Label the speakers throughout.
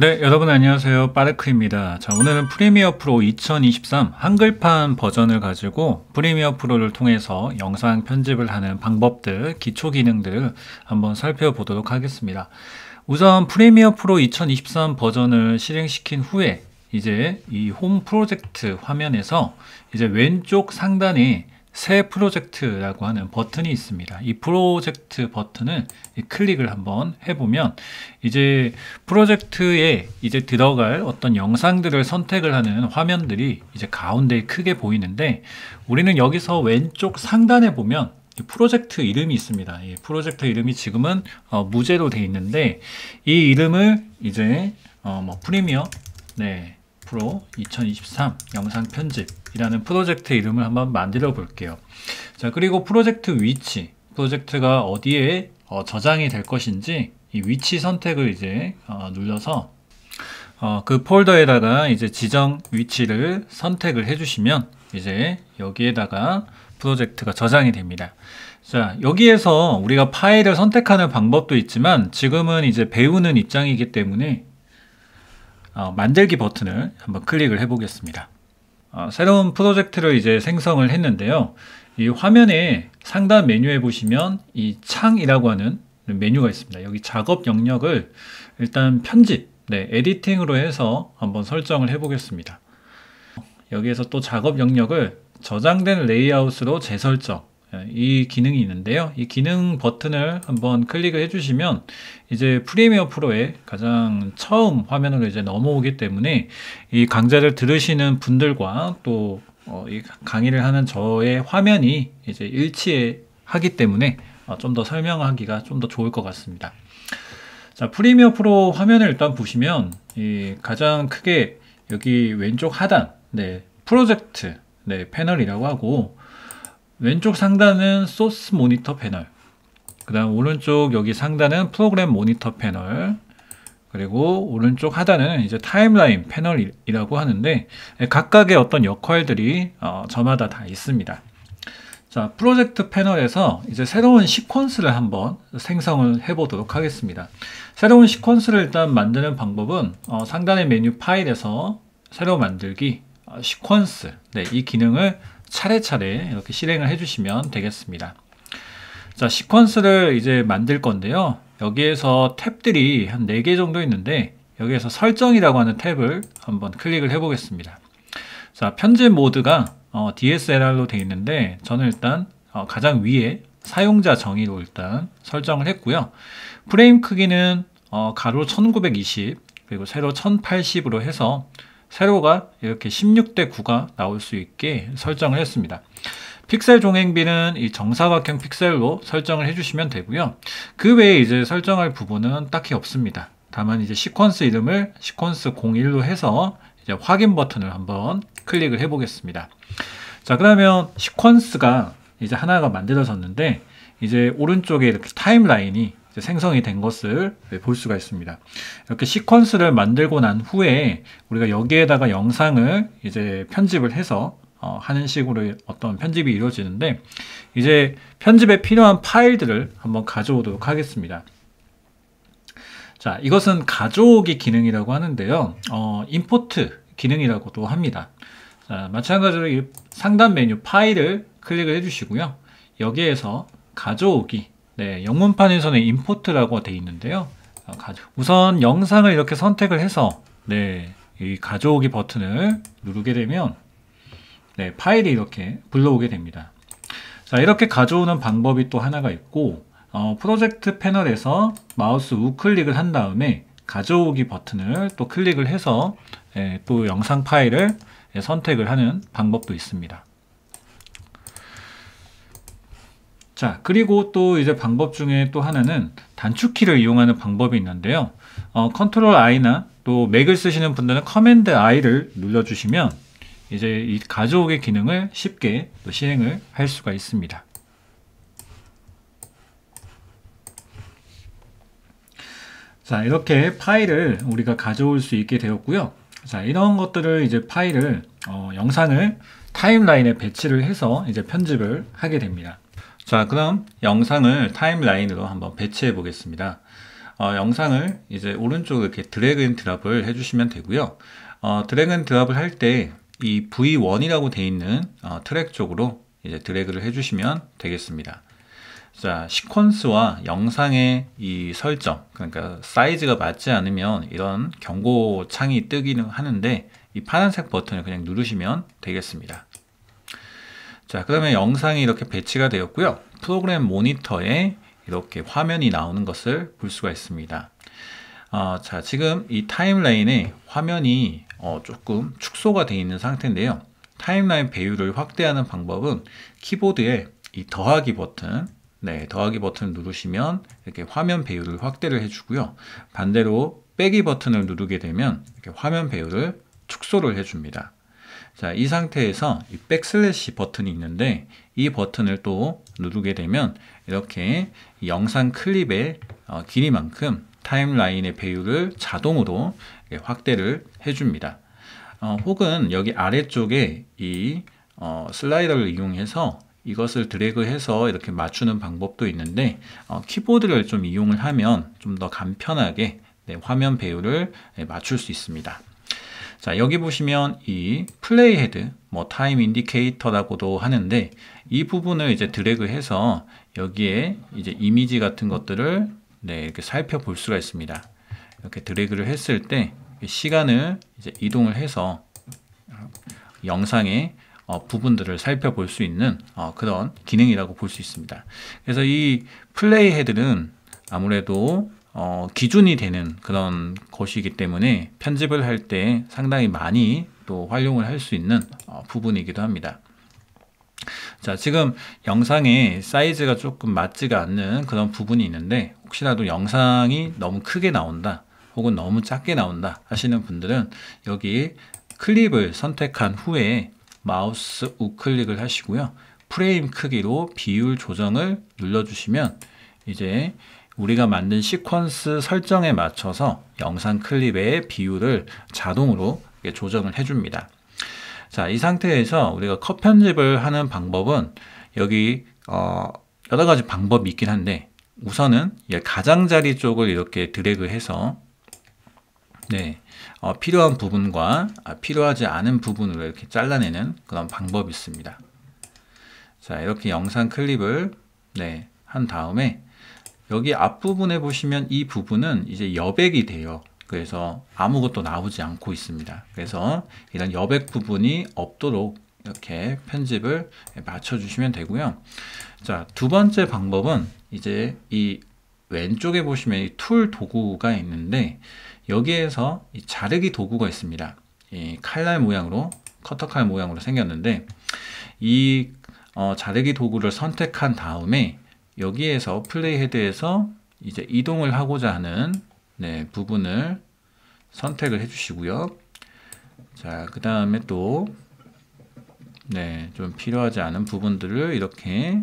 Speaker 1: 네, 여러분 안녕하세요. 빠르크입니다. 자, 오늘은 프리미어 프로 2023 한글판 버전을 가지고 프리미어 프로를 통해서 영상 편집을 하는 방법들, 기초 기능들 한번 살펴보도록 하겠습니다. 우선 프리미어 프로 2023 버전을 실행시킨 후에 이제 이 홈 프로젝트 화면에서 이제 왼쪽 상단에 새 프로젝트라고 하는 버튼이 있습니다. 이 프로젝트 버튼을 클릭을 한번 해보면 이제 프로젝트에 이제 들어갈 어떤 영상들을 선택을 하는 화면들이 이제 가운데 크게 보이는데 우리는 여기서 왼쪽 상단에 보면 프로젝트 이름이 있습니다. 이 프로젝트 이름이 지금은 어, 무제로 돼 있는데 이 이름을 이제 어, 뭐 프리미어 네, 프로 2023 영상 편집 이라는 프로젝트 이름을 한번 만들어 볼게요. 자, 그리고 프로젝트 위치, 프로젝트가 어디에 어, 저장이 될 것인지 이 위치 선택을 이제 어, 눌러서 어, 그 폴더에다가 이제 지정 위치를 선택을 해주시면 이제 여기에다가 프로젝트가 저장이 됩니다. 자, 여기에서 우리가 파일을 선택하는 방법도 있지만 지금은 이제 배우는 입장이기 때문에 어, 만들기 버튼을 한번 클릭을 해보겠습니다. 아, 새로운 프로젝트를 이제 생성을 했는데요. 이 화면에 상단 메뉴에 보시면 이 창이라고 하는 메뉴가 있습니다. 여기 작업 영역을 일단 편집, 네, 에디팅으로 해서 한번 설정을 해보겠습니다. 여기에서 또 작업 영역을 저장된 레이아웃으로 재설정 예, 이 기능이 있는데요. 이 기능 버튼을 한번 클릭을 해주시면 이제 프리미어 프로의 가장 처음 화면으로 이제 넘어오기 때문에 이 강좌를 들으시는 분들과 또이 어, 강의를 하는 저의 화면이 이제 일치하기 때문에 어, 좀더 설명하기가 좀 더 좋을 것 같습니다. 자, 프리미어 프로 화면을 일단 보시면 이 가장 크게 여기 왼쪽 하단 네, 프로젝트 네, 패널이라고 하고 왼쪽 상단은 소스 모니터 패널 그 다음 오른쪽 여기 상단은 프로그램 모니터 패널 그리고 오른쪽 하단은 이제 타임라인 패널이라고 하는데 각각의 어떤 역할들이 어, 저마다 다 있습니다. 자 프로젝트 패널에서 이제 새로운 시퀀스를 한번 생성을 해보도록 하겠습니다. 새로운 시퀀스를 일단 만드는 방법은 어, 상단의 메뉴 파일에서 새로 만들기 어, 시퀀스 네, 이 기능을 차례차례 이렇게 실행을 해주시면 되겠습니다. 자, 시퀀스를 이제 만들 건데요. 여기에서 탭들이 한 4개 정도 있는데 여기에서 설정이라고 하는 탭을 한번 클릭을 해보겠습니다. 자, 편집 모드가 어, DSLR로 되어 있는데 저는 일단 어, 가장 위에 사용자 정의로 일단 설정을 했고요. 프레임 크기는 어, 가로 1920 그리고 세로 1080으로 해서 세로가 이렇게 16대 9가 나올 수 있게 설정을 했습니다. 픽셀 종행비는이 정사각형 픽셀로 설정을 해주시면 되고요. 그 외에 이제 설정할 부분은 딱히 없습니다. 다만 이제 시퀀스 이름을 시퀀스 01로 해서 이제 확인 버튼을 한번 클릭을 해보겠습니다. 자 그러면 시퀀스가 이제 하나가 만들어졌는데 이제 오른쪽에 이렇게 타임라인이 생성이 된 것을 볼 수가 있습니다. 이렇게 시퀀스를 만들고 난 후에 우리가 여기에다가 영상을 이제 편집을 해서 어, 하는 식으로 어떤 편집이 이루어지는데 이제 편집에 필요한 파일들을 한번 가져오도록 하겠습니다. 자, 이것은 가져오기 기능이라고 하는데요. 어, 임포트 기능이라고도 합니다. 자, 마찬가지로 상단 메뉴 파일을 클릭을 해주시고요. 여기에서 가져오기 네, 영문판에서는 i m p o r t 라고돼 있는데요. 어, 우선 영상을 이렇게 선택을 해서 네, 이 가져오기 버튼을 누르게 되면 네, 파일이 이렇게 불러오게 됩니다. 자, 이렇게 가져오는 방법이 또 하나가 있고 어, 프로젝트 패널에서 마우스 우클릭을 한 다음에 가져오기 버튼을 또 클릭을 해서 예, 또 영상 파일을 예, 선택을 하는 방법도 있습니다. 자, 그리고 또 이제 방법 중에 또 하나는 단축키를 이용하는 방법이 있는데요. 어, 컨트롤 I나 또 맥을 쓰시는 분들은 커맨드 I를 눌러주시면 이제 이 가져오기 기능을 쉽게 또 실행을 할 수가 있습니다. 자, 이렇게 파일을 우리가 가져올 수 있게 되었고요. 자, 이런 것들을 이제 파일을 어, 영상을 타임라인에 배치를 해서 이제 편집을 하게 됩니다. 자, 그럼 영상을 타임라인으로 한번 배치해 보겠습니다. 어, 영상을 이제 오른쪽 이렇게 드래그 앤 드랍을 해주시면 되고요. 어, 드래그 앤 드랍을 할 때 이 V1이라고 돼 있는 어, 트랙 쪽으로 이제 드래그를 해주시면 되겠습니다. 자, 시퀀스와 영상의 이 설정, 그러니까 사이즈가 맞지 않으면 이런 경고 창이 뜨기는 하는데 이 파란색 버튼을 그냥 누르시면 되겠습니다. 자, 그 다음에 영상이 이렇게 배치가 되었고요. 프로그램 모니터에 이렇게 화면이 나오는 것을 볼 수가 있습니다. 어, 자, 지금 이 타임라인에 화면이 어, 조금 축소가 되어 있는 상태인데요. 타임라인 배율을 확대하는 방법은 키보드에 이 더하기 버튼, 네, 더하기 버튼을 누르시면 이렇게 화면 배율을 확대를 해주고요. 반대로 빼기 버튼을 누르게 되면 이렇게 화면 배율을 축소를 해줍니다. 자, 이 상태에서 이 백슬래시 버튼이 있는데 이 버튼을 또 누르게 되면 이렇게 영상 클립의 어, 길이만큼 타임라인의 배율을 자동으로 확대를 해줍니다. 어, 혹은 여기 아래쪽에 이 어, 슬라이더를 이용해서 이것을 드래그해서 이렇게 맞추는 방법도 있는데 어, 키보드를 좀 이용을 하면 좀 더 간편하게 네, 화면 배율을 네, 맞출 수 있습니다. 자, 여기 보시면 이 플레이 헤드, 뭐 타임 인디케이터라고도 하는데 이 부분을 이제 드래그해서 여기에 이제 이미지 같은 것들을 네, 이렇게 살펴볼 수가 있습니다. 이렇게 드래그를 했을 때 시간을 이제 이동을 해서 영상의 어, 부분들을 살펴볼 수 있는 어, 그런 기능이라고 볼 수 있습니다. 그래서 이 플레이 헤드는 아무래도 어, 기준이 되는 그런 것이기 때문에 편집을 할 때 상당히 많이 또 활용을 할 수 있는 어, 부분이기도 합니다. 자, 지금 영상의 사이즈가 조금 맞지가 않는 그런 부분이 있는데 혹시라도 영상이 너무 크게 나온다 혹은 너무 작게 나온다 하시는 분들은 여기 클립을 선택한 후에 마우스 우클릭을 하시고요. 프레임 크기로 비율 조정을 눌러주시면 이제 우리가 만든 시퀀스 설정에 맞춰서 영상 클립의 비율을 자동으로 조정을 해줍니다. 자, 이 상태에서 우리가 컷 편집을 하는 방법은 여기 어, 여러 가지 방법이 있긴 한데 우선은 가장자리 쪽을 이렇게 드래그해서 네, 어, 필요한 부분과 아, 필요하지 않은 부분으로 이렇게 잘라내는 그런 방법이 있습니다. 자, 이렇게 영상 클립을 네, 한 다음에 여기 앞부분에 보시면 이 부분은 이제 여백이 돼요. 그래서 아무것도 나오지 않고 있습니다. 그래서 이런 여백 부분이 없도록 이렇게 편집을 맞춰주시면 되고요. 자, 두 번째 방법은 이제 이 왼쪽에 보시면 이 툴 도구가 있는데 여기에서 이 자르기 도구가 있습니다. 이 칼날 모양으로 커터칼 모양으로 생겼는데 이 어, 자르기 도구를 선택한 다음에 여기에서 플레이 헤드에서 이제 이동을 하고자 하는 네, 부분을 선택을 해주시고요. 자, 그 다음에 또, 네, 좀 필요하지 않은 부분들을 이렇게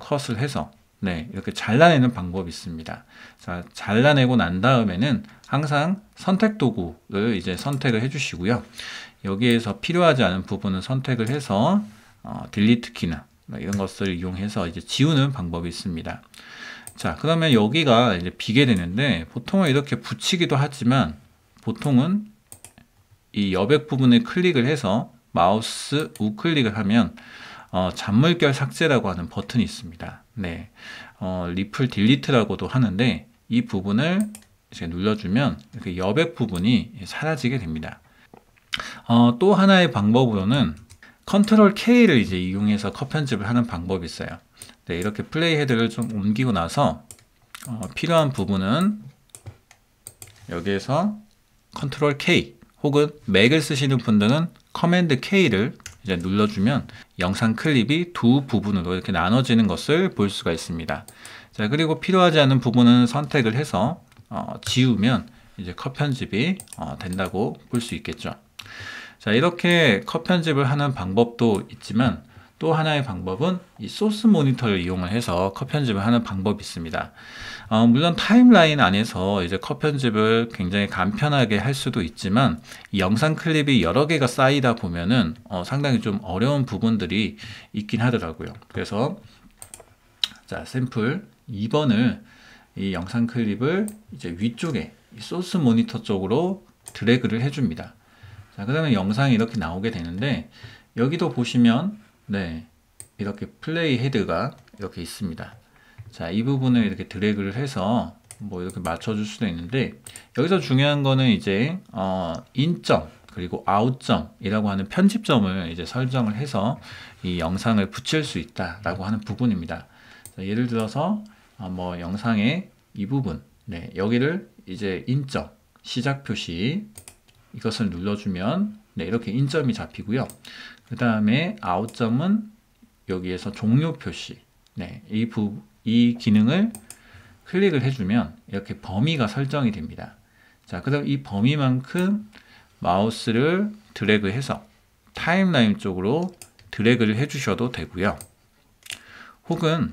Speaker 1: 컷을 해서, 네, 이렇게 잘라내는 방법이 있습니다. 자, 잘라내고 난 다음에는 항상 선택 도구를 이제 선택을 해주시고요. 여기에서 필요하지 않은 부분을 선택을 해서, 어, 딜리트 키나 뭐 이런 것을 이용해서 이제 지우는 방법이 있습니다. 자, 그다음 여기가 이제 비게 되는데 보통은 이렇게 붙이기도 하지만 보통은 이 여백 부분에 클릭을 해서 마우스 우클릭을 하면 어, 잔물결 삭제라고 하는 버튼이 있습니다. 네, 어, 리플 딜리트라고도 하는데 이 부분을 이제 눌러주면 이렇게 여백 부분이 사라지게 됩니다. 어, 또 하나의 방법으로는 컨트롤 K를 이제 이용해서 컷 편집을 하는 방법이 있어요. 네, 이렇게 플레이 헤드를 좀 옮기고 나서 어, 필요한 부분은 여기에서 컨트롤 K 혹은 맥을 쓰시는 분들은 커맨드 K를 이제 눌러주면 영상 클립이 두 부분으로 이렇게 나눠지는 것을 볼 수가 있습니다. 자 그리고 필요하지 않은 부분은 선택을 해서 어, 지우면 이제 컷 편집이 어, 된다고 볼 수 있겠죠. 자, 이렇게 컷 편집을 하는 방법도 있지만 또 하나의 방법은 이 소스 모니터를 이용을 해서 컷 편집을 하는 방법이 있습니다. 어, 물론 타임라인 안에서 이제 컷 편집을 굉장히 간편하게 할 수도 있지만 이 영상 클립이 여러 개가 쌓이다 보면은 어, 상당히 좀 어려운 부분들이 있긴 하더라고요. 그래서 자 샘플 2번을 이 영상 클립을 이제 위쪽에 소스 모니터 쪽으로 드래그를 해줍니다. 자, 그 다음에 영상이 이렇게 나오게 되는데 여기도 보시면 네 이렇게 플레이 헤드가 이렇게 있습니다. 자, 이 부분을 이렇게 드래그를 해서 뭐 이렇게 맞춰줄 수도 있는데 여기서 중요한 거는 이제 어, 인점 그리고 아웃점이라고 하는 편집점을 이제 설정을 해서 이 영상을 붙일 수 있다라고 하는 부분입니다. 자, 예를 들어서 어, 뭐 영상의 이 부분 네, 여기를 이제 인점 시작 표시 이것을 눌러주면 네, 이렇게 인점이 잡히고요. 그 다음에 아웃점은 여기에서 종료 표시 네, 이, 부, 이 기능을 클릭을 해주면 이렇게 범위가 설정이 됩니다. 자, 그 다음 이 범위만큼 마우스를 드래그해서 타임라인 쪽으로 드래그를 해주셔도 되고요. 혹은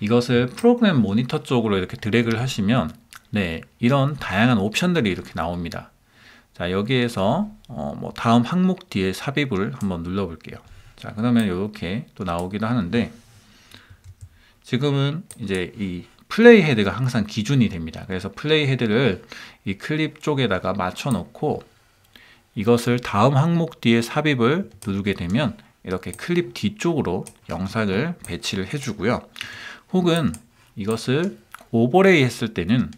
Speaker 1: 이것을 프로그램 모니터 쪽으로 이렇게 드래그를 하시면 네 이런 다양한 옵션들이 이렇게 나옵니다. 자, 여기에서 어, 뭐 다음 항목 뒤에 삽입을 한번 눌러볼게요. 자, 그러면 이렇게 또 나오기도 하는데 지금은 이제 이 플레이 헤드가 항상 기준이 됩니다. 그래서 플레이 헤드를 이 클립 쪽에다가 맞춰 놓고 이것을 다음 항목 뒤에 삽입을 누르게 되면 이렇게 클립 뒤쪽으로 영상을 배치를 해주고요. 혹은 이것을 오버레이 했을 때는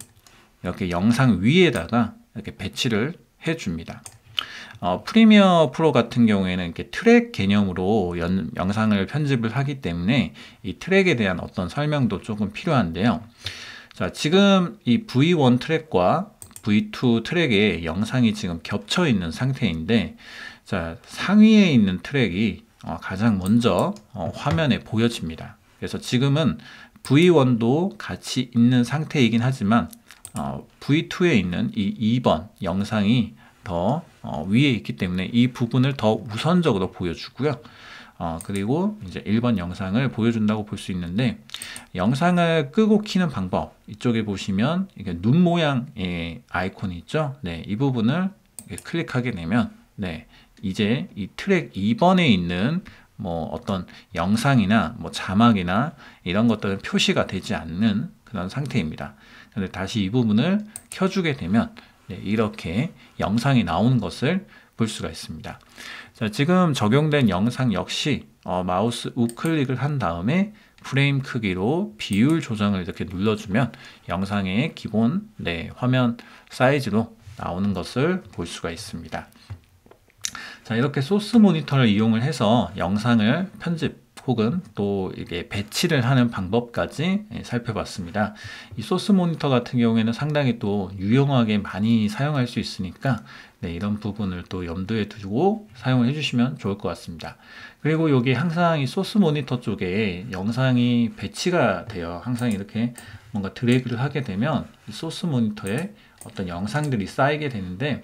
Speaker 1: 이렇게 영상 위에다가 이렇게 배치를 해줍니다. 어, 프리미어 프로 같은 경우에는 이렇게 트랙 개념으로 연, 영상을 편집을 하기 때문에 이 트랙에 대한 어떤 설명도 조금 필요한데요. 자, 지금 이 V1 트랙과 V2 트랙의 영상이 지금 겹쳐 있는 상태인데 자, 상위에 있는 트랙이 어, 가장 먼저 어, 화면에 보여집니다. 그래서 지금은 V1도 같이 있는 상태이긴 하지만 어, V2에 있는 이 2번 영상이 더 어, 위에 있기 때문에 이 부분을 더 우선적으로 보여주고요. 어, 그리고 이제 1번 영상을 보여준다고 볼 수 있는데 영상을 끄고 키는 방법 이쪽에 보시면 이게 눈 모양의 아이콘이 있죠. 네, 이 부분을 클릭하게 되면 네, 이제 이 트랙 2번에 있는 뭐 어떤 영상이나 뭐 자막이나 이런 것들은 표시가 되지 않는 그런 상태입니다. 근데 다시 이 부분을 켜주게 되면 네, 이렇게 영상이 나오는 것을 볼 수가 있습니다. 자, 지금 적용된 영상 역시 어, 마우스 우클릭을 한 다음에 프레임 크기로 비율 조정을 이렇게 눌러주면 영상의 기본 네, 화면 사이즈로 나오는 것을 볼 수가 있습니다. 자, 이렇게 소스 모니터를 이용을 해서 영상을 편집, 혹은 또 이게 배치를 하는 방법까지 예, 살펴봤습니다. 이 소스 모니터 같은 경우에는 상당히 또 유용하게 많이 사용할 수 있으니까 네, 이런 부분을 또 염두에 두고 사용을 해주시면 좋을 것 같습니다. 그리고 여기 항상 이 소스 모니터 쪽에 영상이 배치가 돼요. 항상 이렇게 뭔가 드래그를 하게 되면 소스 모니터에 어떤 영상들이 쌓이게 되는데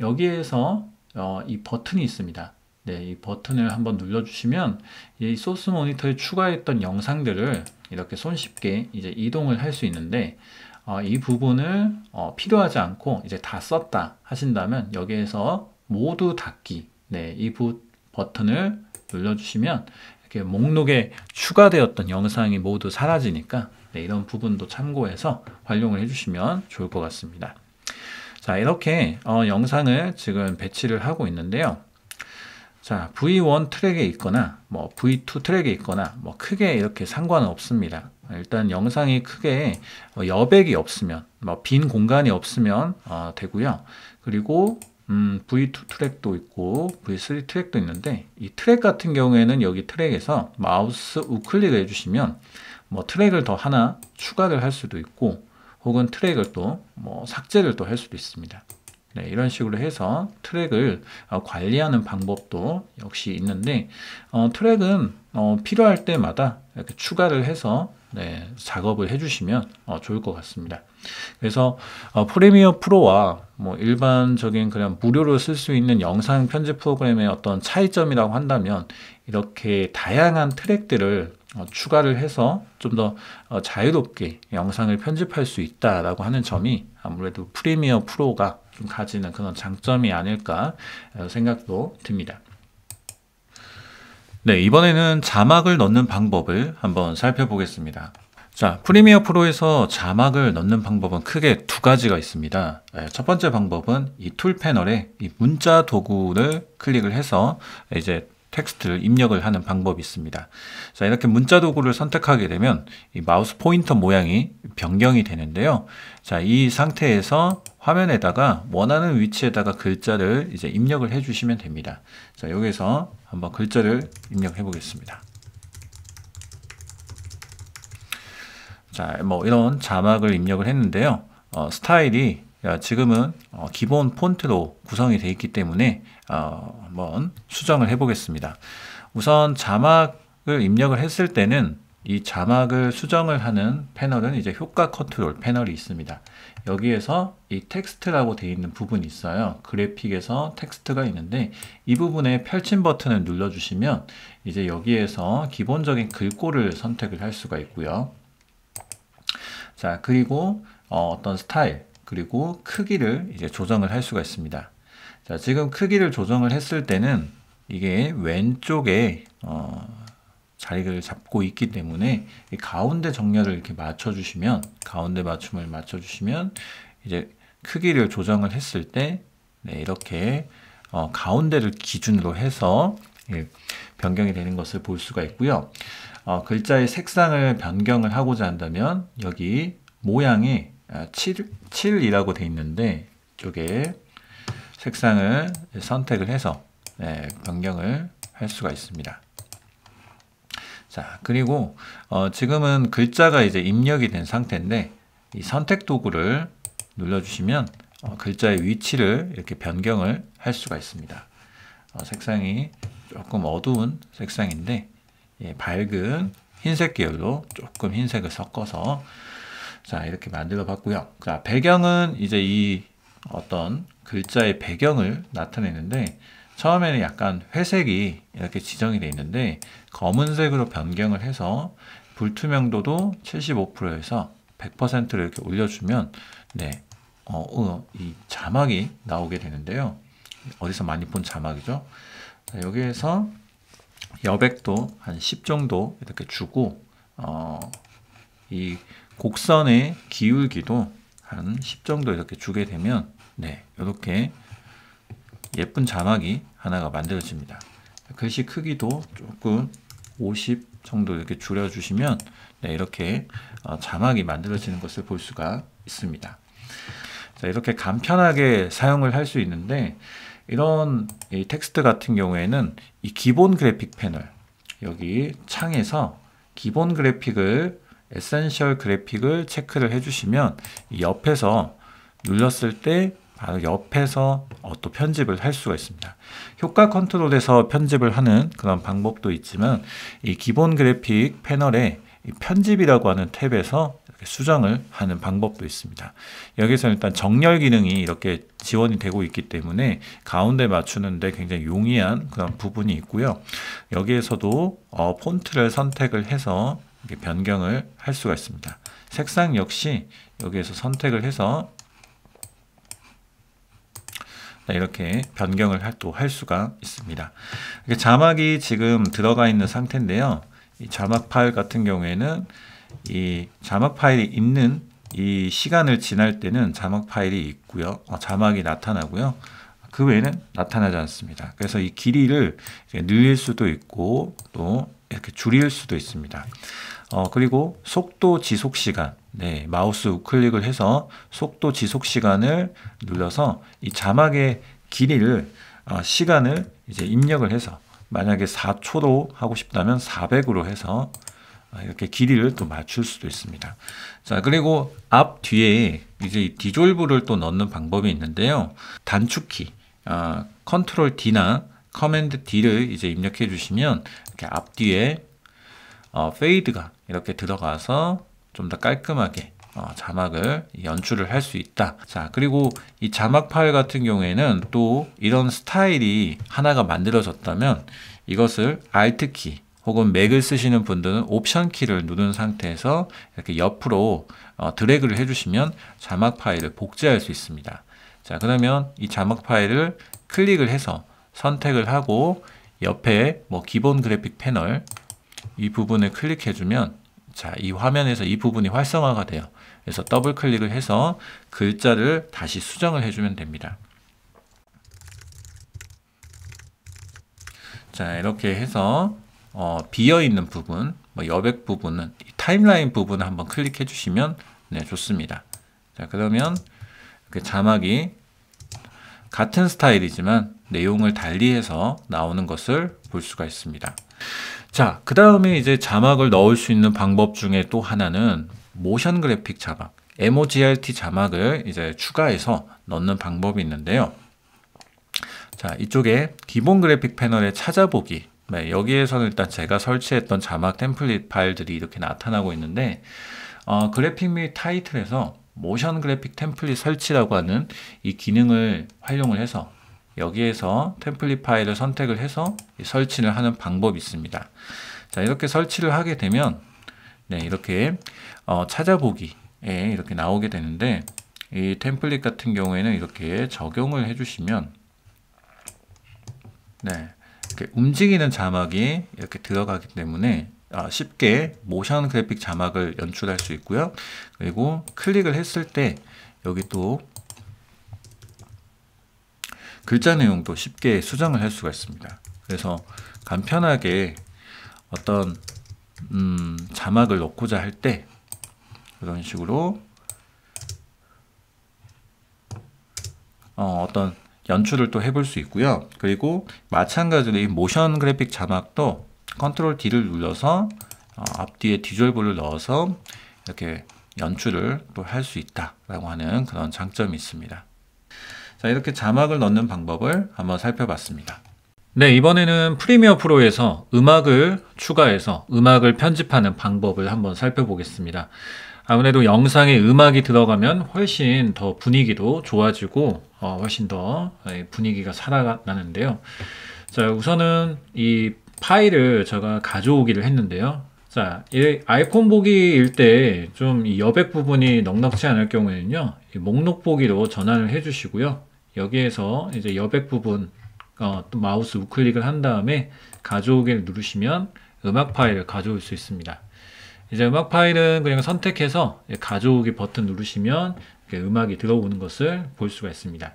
Speaker 1: 여기에서 어, 이 버튼이 있습니다. 네, 이 버튼을 한번 눌러주시면 이 소스 모니터에 추가했던 영상들을 이렇게 손쉽게 이제 이동을 할 수 있는데 어, 이 부분을 어, 필요하지 않고 이제 다 썼다 하신다면 여기에서 모두 닫기 네, 이 부, 버튼을 눌러주시면 이렇게 목록에 추가되었던 영상이 모두 사라지니까 네, 이런 부분도 참고해서 활용을 해주시면 좋을 것 같습니다. 자 이렇게 어, 영상을 지금 배치를 하고 있는데요. 자, V1 트랙에 있거나 뭐 V2 트랙에 있거나 뭐 크게 이렇게 상관은 없습니다. 일단 영상이 크게 어, 여백이 없으면 뭐 빈 공간이 없으면 어, 되고요. 그리고 음, V2 트랙도 있고 V3 트랙도 있는데 이 트랙 같은 경우에는 여기 트랙에서 마우스 우클릭 해주시면 뭐 트랙을 더 하나 추가를 할 수도 있고 혹은 트랙을 또 뭐 삭제를 또 할 수도 있습니다. 네, 이런 식으로 해서 트랙을 어, 관리하는 방법도 역시 있는데 어, 트랙은 어, 필요할 때마다 이렇게 추가를 해서 네, 작업을 해주시면 어, 좋을 것 같습니다. 그래서 어, 프리미어 프로와 뭐 일반적인 그냥 무료로 쓸 수 있는 영상 편집 프로그램의 어떤 차이점이라고 한다면 이렇게 다양한 트랙들을 어, 추가를 해서 좀더 어, 자유롭게 영상을 편집할 수 있다라고 하는 점이 아무래도 프리미어 프로가 좀 가지는 그런 장점이 아닐까 어, 생각도 듭니다. 네, 이번에는 자막을 넣는 방법을 한번 살펴보겠습니다. 자, 프리미어 프로에서 자막을 넣는 방법은 크게 두 가지가 있습니다. 예, 첫 번째 방법은 이 툴 패널에 이 문자 도구를 클릭을 해서 이제 텍스트를 입력을 하는 방법이 있습니다. 자, 이렇게 문자 도구를 선택하게 되면 이 마우스 포인터 모양이 변경이 되는데요. 자, 이 상태에서 화면에다가 원하는 위치에다가 글자를 이제 입력을 해 주시면 됩니다. 자, 여기서 한번 글자를 입력해 보겠습니다. 자, 뭐 이런 자막을 입력을 했는데요. 어, 스타일이 지금은 어, 기본 폰트로 구성이 되어 있기 때문에 어, 한번 수정을 해 보겠습니다. 우선 자막을 입력을 했을 때는 이 자막을 수정을 하는 패널은 이제 효과 컨트롤 패널이 있습니다. 여기에서 이 텍스트라고 되어 있는 부분이 있어요. 그래픽에서 텍스트가 있는데 이 부분에 펼친 버튼을 눌러주시면 이제 여기에서 기본적인 글꼴을 선택을 할 수가 있고요. 자 그리고 어, 어떤 스타일 그리고 크기를 이제 조정을 할 수가 있습니다. 자 지금 크기를 조정을 했을 때는 이게 왼쪽에 어, 자리를 잡고 있기 때문에 가운데 정렬을 이렇게 맞춰주시면 가운데 맞춤을 맞춰주시면 이제 크기를 조정을 했을 때 네, 이렇게 어, 가운데를 기준으로 해서 예, 변경이 되는 것을 볼 수가 있고요. 어, 글자의 색상을 변경을 하고자 한다면 여기 모양이 7, 아, 7이라고 되어 있는데 이 쪽에 색상을 선택을 해서 네, 변경을 할 수가 있습니다. 자, 그리고 어, 지금은 글자가 이제 입력이 된 상태인데 이 선택 도구를 눌러주시면 어, 글자의 위치를 이렇게 변경을 할 수가 있습니다. 어, 색상이 조금 어두운 색상인데 예, 밝은 흰색 계열로 조금 흰색을 섞어서 자 이렇게 만들어 봤고요. 자 배경은 이제 이 어떤 글자의 배경을 나타내는데 처음에는 약간 회색이 이렇게 지정이 되어 있는데 검은색으로 변경을 해서 불투명도도 75%에서 100%를 이렇게 올려주면 네, 어, 어, 이 자막이 나오게 되는데요. 어디서 많이 본 자막이죠. 자, 여기에서 여백도 한 10 정도 이렇게 주고 어, 이 곡선의 기울기도 한 10 정도 이렇게 주게 되면 네, 이렇게 예쁜 자막이 하나가 만들어집니다. 글씨 크기도 조금 50 정도 이렇게 줄여주시면 네, 이렇게 어, 자막이 만들어지는 것을 볼 수가 있습니다. 자, 이렇게 간편하게 사용을 할 수 있는데 이런 텍스트 같은 경우에는 이 기본 그래픽 패널 여기 창에서 기본 그래픽을 에센셜 그래픽을 체크를 해주시면 옆에서 눌렀을 때 바로 옆에서 어, 또 편집을 할 수가 있습니다. 효과 컨트롤에서 편집을 하는 그런 방법도 있지만 이 기본 그래픽 패널에 편집이라고 하는 탭에서 수정을 하는 방법도 있습니다. 여기서 일단 정렬 기능이 이렇게 지원이 되고 있기 때문에 가운데 맞추는데 굉장히 용이한 그런 부분이 있고요. 여기에서도 어, 폰트를 선택을 해서 변경을 할 수가 있습니다. 색상 역시 여기에서 선택을 해서 이렇게 변경을 또 할 수가 있습니다. 자막이 지금 들어가 있는 상태인데요. 이 자막 파일 같은 경우에는 이 자막 파일이 있는 이 시간을 지날 때는 자막 파일이 있고요. 어, 자막이 나타나고요. 그 외에는 나타나지 않습니다. 그래서 이 길이를 늘릴 수도 있고 또 이렇게 줄일 수도 있습니다. 어, 그리고 속도 지속 시간. 네, 마우스 우클릭을 해서 속도 지속 시간을 눌러서 이 자막의 길이를 어, 시간을 이제 입력을 해서 만약에 4초로 하고 싶다면 400으로 해서 어, 이렇게 길이를 또 맞출 수도 있습니다. 자, 그리고 앞 뒤에 이제 디졸브를 또 넣는 방법이 있는데요. 단축키. 아, 컨트롤 D나 커맨드 D를 이제 입력해 주시면 이렇게 앞뒤에 어, 페이드가 이렇게 들어가서 좀 더 깔끔하게 어, 자막을 연출을 할 수 있다. 자, 그리고 이 자막 파일 같은 경우에는 또 이런 스타일이 하나가 만들어졌다면 이것을 Alt 키 혹은 맥을 쓰시는 분들은 옵션 키를 누른 상태에서 이렇게 옆으로 어, 드래그를 해주시면 자막 파일을 복제할 수 있습니다. 자 그러면 이 자막 파일을 클릭을 해서 선택을 하고 옆에 뭐 기본 그래픽 패널 이 부분을 클릭해주면 자이 화면에서 이 부분이 활성화가 돼요. 그래서 더블 클릭을 해서 글자를 다시 수정을 해주면 됩니다. 자 이렇게 해서 어, 비어있는 부분, 뭐 여백 부분은 타임라인 부분을 한번 클릭해 주시면 네, 좋습니다. 자 그러면 그 자막이 같은 스타일이지만 내용을 달리해서 나오는 것을 볼 수가 있습니다. 자, 그 다음에 이제 자막을 넣을 수 있는 방법 중에 또 하나는 모션 그래픽 자막, MOGRT 자막을 이제 추가해서 넣는 방법이 있는데요. 자, 이쪽에 기본 그래픽 패널의 찾아보기. 네, 여기에서는 일단 제가 설치했던 자막 템플릿 파일들이 이렇게 나타나고 있는데, 어, 그래픽 및 타이틀에서 모션 그래픽 템플릿 설치라고 하는 이 기능을 활용을 해서 여기에서 템플릿 파일을 선택을 해서 설치를 하는 방법이 있습니다. 자 이렇게 설치를 하게 되면 네 이렇게 어, 찾아보기에 이렇게 나오게 되는데 이 템플릿 같은 경우에는 이렇게 적용을 해주시면 네 이렇게 움직이는 자막이 이렇게 들어가기 때문에 아, 쉽게 모션 그래픽 자막을 연출할 수 있고요. 그리고 클릭을 했을 때 여기 또 글자 내용도 쉽게 수정을 할 수가 있습니다. 그래서 간편하게 어떤 음, 자막을 넣고자 할 때 이런 식으로 어, 어떤 연출을 또 해볼 수 있고요. 그리고 마찬가지로 이 모션 그래픽 자막도 컨트롤 D를 눌러서 어, 앞뒤에 디졸브를 넣어서 이렇게 연출을 또 할 수 있다라고 하는 그런 장점이 있습니다. 자, 이렇게 자막을 넣는 방법을 한번 살펴봤습니다. 네, 이번에는 프리미어 프로에서 음악을 추가해서 음악을 편집하는 방법을 한번 살펴보겠습니다. 아무래도 영상에 음악이 들어가면 훨씬 더 분위기도 좋아지고 어, 훨씬 더 예, 분위기가 살아나는데요. 자, 우선은 이 파일을 제가 가져오기를 했는데요. 자, 아이콘 보기일 때 좀 여백 부분이 넉넉치 않을 경우에는요. 목록 보기로 전환을 해 주시고요. 여기에서 이제 여백 부분 어, 또 마우스 우클릭을 한 다음에 가져오기를 누르시면 음악 파일을 가져올 수 있습니다. 이제 음악 파일은 그냥 선택해서 가져오기 버튼 누르시면 음악이 들어오는 것을 볼 수가 있습니다.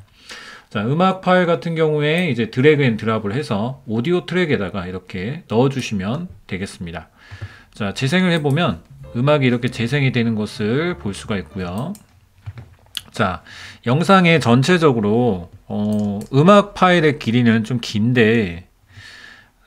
Speaker 1: 자, 음악 파일 같은 경우에 이제 드래그 앤 드랍을 해서 오디오 트랙에다가 이렇게 넣어주시면 되겠습니다. 자, 재생을 해보면 음악이 이렇게 재생이 되는 것을 볼 수가 있고요. 자, 영상의 전체적으로 어, 음악 파일의 길이는 좀 긴데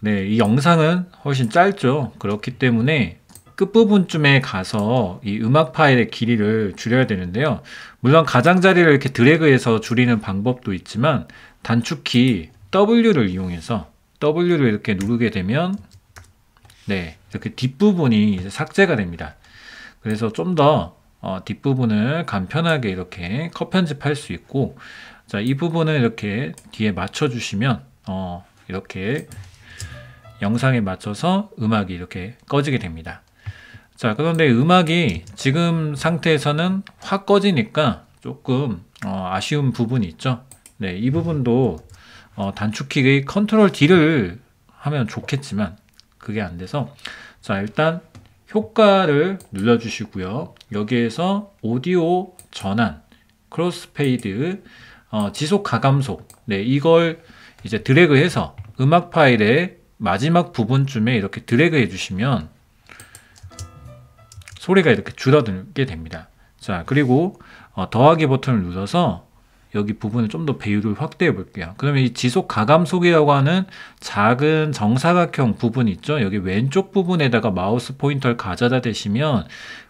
Speaker 1: 네, 이 영상은 훨씬 짧죠. 그렇기 때문에 끝부분쯤에 가서 이 음악 파일의 길이를 줄여야 되는데요. 물론 가장자리를 이렇게 드래그해서 줄이는 방법도 있지만 단축키 W를 이용해서 W를 이렇게 누르게 되면 네 이렇게 뒷부분이 삭제가 됩니다. 그래서 좀더 어, 뒷부분을 간편하게 이렇게 컷 편집할 수 있고 자, 이 부분을 이렇게 뒤에 맞춰주시면 어, 이렇게 영상에 맞춰서 음악이 이렇게 꺼지게 됩니다. 자 그런데 음악이 지금 상태에서는 확 꺼지니까 조금 어, 아쉬운 부분이 있죠 네이 부분도 어, 단축키의 컨트롤 D를 하면 좋겠지만 그게 안 돼서 자 일단 효과를 눌러주시고요 여기에서 오디오 전환 크로스페이드 어, 지속 가감속 네 이걸 이제 드래그해서 음악 파일의 마지막 부분쯤에 이렇게 드래그 해주시면 소리가 이렇게 줄어들게 됩니다. 자, 그리고 어, 더하기 버튼을 눌러서 여기 부분을 좀 더 배율을 확대해 볼게요. 그러면 이 지속 가감속이라고 하는 작은 정사각형 부분 있죠? 여기 왼쪽 부분에다가 마우스 포인터를 가져다 대시면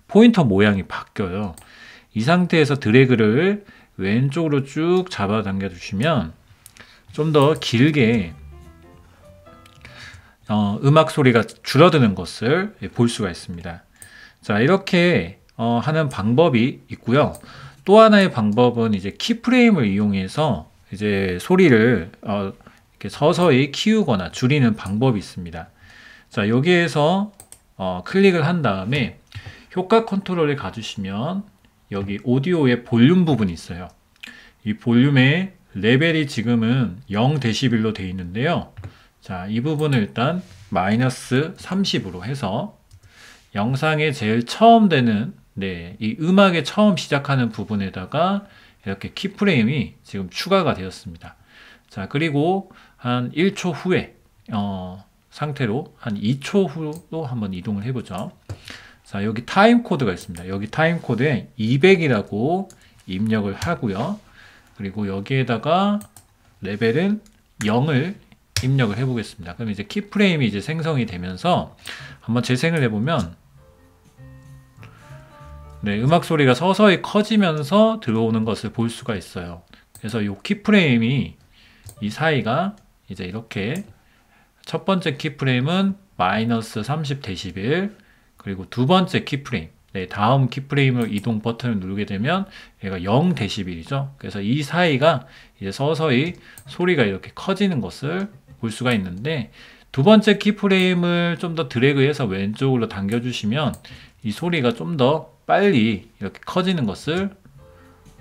Speaker 1: 포인터 모양이 바뀌어요. 이 상태에서 드래그를 왼쪽으로 쭉 잡아당겨 주시면 좀 더 길게 어, 음악 소리가 줄어드는 것을 볼 수가 있습니다. 자, 이렇게 어, 하는 방법이 있고요. 또 하나의 방법은 이제 키프레임을 이용해서 이제 소리를 어, 이렇게 서서히 키우거나 줄이는 방법이 있습니다. 자, 여기에서 어, 클릭을 한 다음에 효과 컨트롤을 가주시면 여기 오디오의 볼륨 부분이 있어요. 이 볼륨의 레벨이 지금은 0dB로 되어 있는데요. 자, 이 부분을 일단 마이너스 30으로 해서 영상의 제일 처음 되는 네, 이 음악의 처음 시작하는 부분에다가 이렇게 키프레임이 지금 추가가 되었습니다. 자, 그리고 한 1초 후에 어, 상태로 한 2초 후로 한번 이동을 해보죠. 자, 여기 타임 코드가 있습니다. 여기 타임 코드에 200이라고 입력을 하고요. 그리고 여기에다가 레벨은 0을 입력을 해보겠습니다. 그럼 이제 키프레임이 이제 생성이 되면서 한번 재생을 해보면 네, 음악 소리가 서서히 커지면서 들어오는 것을 볼 수가 있어요. 그래서 이 키프레임이 이 사이가 이제 이렇게 첫 번째 키프레임은 마이너스 30dB 그리고 두 번째 키프레임 네, 다음 키프레임으로 이동 버튼을 누르게 되면 얘가 0dB이죠. 그래서 이 사이가 이제 서서히 소리가 이렇게 커지는 것을 볼 수가 있는데 두 번째 키프레임을 좀 더 드래그해서 왼쪽으로 당겨주시면 이 소리가 좀더 빨리 이렇게 커지는 것을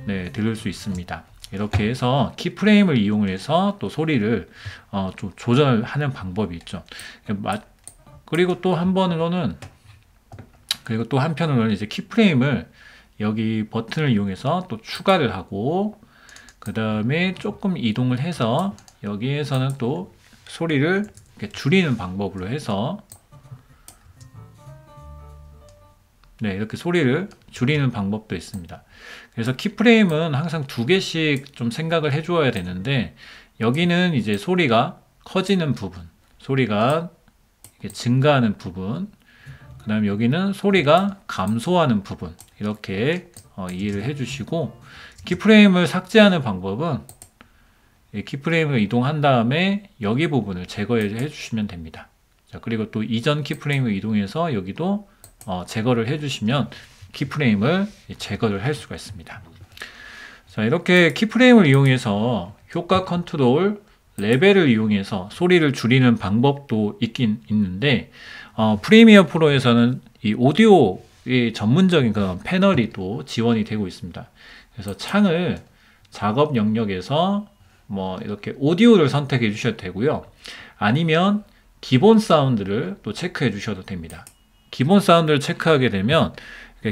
Speaker 1: 네, 들을 수 있습니다. 이렇게 해서 키프레임을 이용해서 또 소리를 어, 좀 조절하는 방법이 있죠. 그리고 또 한 번으로는 그리고 또 한편으로는 이제 키프레임을 여기 버튼을 이용해서 또 추가를 하고 그 다음에 조금 이동을 해서 여기에서는 또 소리를 줄이는 방법으로 해서 네, 이렇게 소리를 줄이는 방법도 있습니다. 그래서 키프레임은 항상 두 개씩 좀 생각을 해줘야 되는데 여기는 이제 소리가 커지는 부분, 소리가 증가하는 부분, 그 다음 여기는 소리가 감소하는 부분 이렇게 어, 이해를 해주시고 키프레임을 삭제하는 방법은 키프레임을 이동한 다음에 여기 부분을 제거해 주시면 됩니다. 자, 그리고 또 이전 키프레임을 이동해서 여기도 어, 제거를 해주시면 키프레임을 제거를 할 수가 있습니다. 자, 이렇게 키프레임을 이용해서 효과 컨트롤 레벨을 이용해서 소리를 줄이는 방법도 있긴 있는데 어, 프리미어 프로에서는 이 오디오의 전문적인 그런 패널이 또 지원이 되고 있습니다. 그래서 창을 작업 영역에서 뭐 이렇게 오디오를 선택해 주셔도 되고요. 아니면 기본 사운드를 또 체크해 주셔도 됩니다. 기본 사운드를 체크하게 되면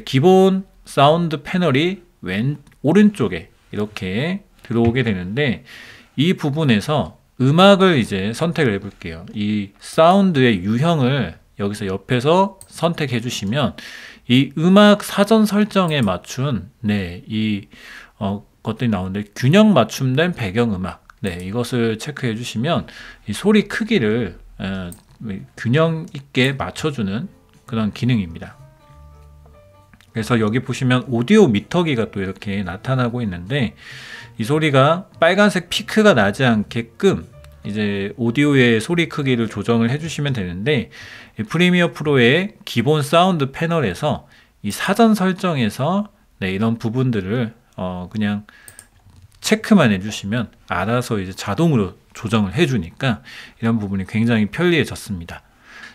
Speaker 1: 기본 사운드 패널이 왼 오른쪽에 이렇게 들어오게 되는데 이 부분에서 음악을 이제 선택을 해볼게요. 이 사운드의 유형을 여기서 옆에서 선택해 주시면 이 음악 사전 설정에 맞춘 네이 어, 것들이 나오는데 균형 맞춤된 배경음악 네 이것을 체크해 주시면 이 소리 크기를 어, 균형 있게 맞춰주는 그런 기능입니다. 그래서 여기 보시면 오디오 미터기가 또 이렇게 나타나고 있는데 이 소리가 빨간색 피크가 나지 않게끔 이제 오디오의 소리 크기를 조정을 해주시면 되는데 프리미어 프로의 기본 사운드 패널에서 이 사전 설정에서 네, 이런 부분들을 어 그냥 체크만 해주시면 알아서 이제 자동으로 조정을 해주니까 이런 부분이 굉장히 편리해졌습니다.